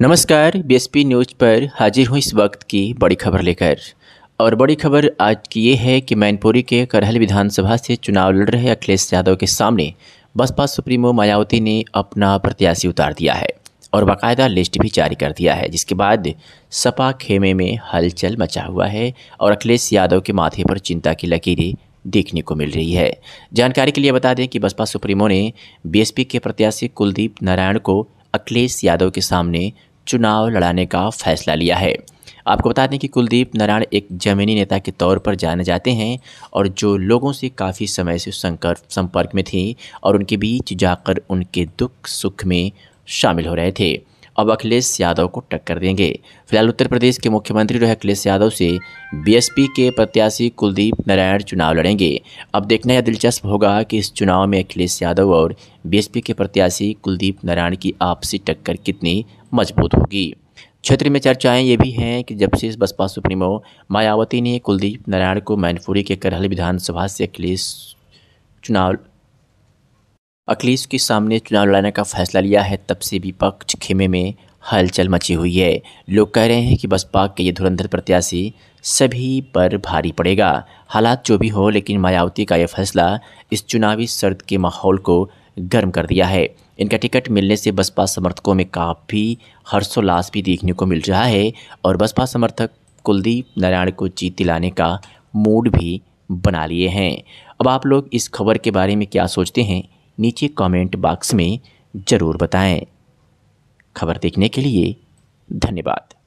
नमस्कार BSP news पर हाजिर हूँ इस वक्त की बड़ी खबर लेकर और बड़ी खबर आज की ये है कि मैनपुरी के करहल विधानसभा से चुनाव लड़ रहे अखिलेश यादव के सामने बसपा सुप्रीमो मायावती ने अपना प्रत्याशी उतार दिया है और बाकायदा लिस्ट भी जारी कर दिया है जिसके बाद सपा खेमे में हलचल मचा हुआ है और अखिलेश यादव के माथे पर चिंता की लकीरें देखने को मिल रही है जानकारी के लिए बता दें कि बसपा सुप्रीमो ने बीएसपी के प्रत्याशी कुलदीप नारायण को अखिलेश यादव के सामने चुनाव लड़ाने का फैसला लिया है आपको बता दें कि कुलदीप नारायण एक जमीनी नेता के तौर पर जाने जाते हैं और जो लोगों से काफ़ी समय से संकर संपर्क में थे और उनके बीच जाकर उनके दुख सुख में शामिल हो रहे थे अब अखिलेश यादव को टक्कर देंगे फिलहाल उत्तर प्रदेश के मुख्यमंत्री रहे अखिलेश यादव से बीएसपी के प्रत्याशी कुलदीप नारायण चुनाव लड़ेंगे अब देखना यह दिलचस्प होगा कि इस चुनाव में अखिलेश यादव और बी के प्रत्याशी कुलदीप नारायण की आपसी टक्कर कितनी मजबूत होगी क्षेत्र में चर्चाएं ये भी हैं कि जब से बसपा सुप्रीमो मायावती ने कुलदीप नारायण को मैनपुरी के करहल विधानसभा से अखिलेश चुनाव अखिलेश के सामने चुनाव लड़ने का फैसला लिया है तब से विपक्ष खेमे में हलचल मची हुई है लोग कह रहे हैं कि बसपा के ये धुरंधर प्रत्याशी सभी पर भारी पड़ेगा हालात जो भी हो लेकिन मायावती का यह फैसला इस चुनावी सर्द के माहौल को गर्म कर दिया है इनका टिकट मिलने से बसपा समर्थकों में काफ़ी हर्षोल्लास भी देखने को मिल रहा है और बसपा समर्थक कुलदीप नारायण को जीत दिलाने का मूड भी बना लिए हैं अब आप लोग इस खबर के बारे में क्या सोचते हैं नीचे कमेंट बॉक्स में ज़रूर बताएं खबर देखने के लिए धन्यवाद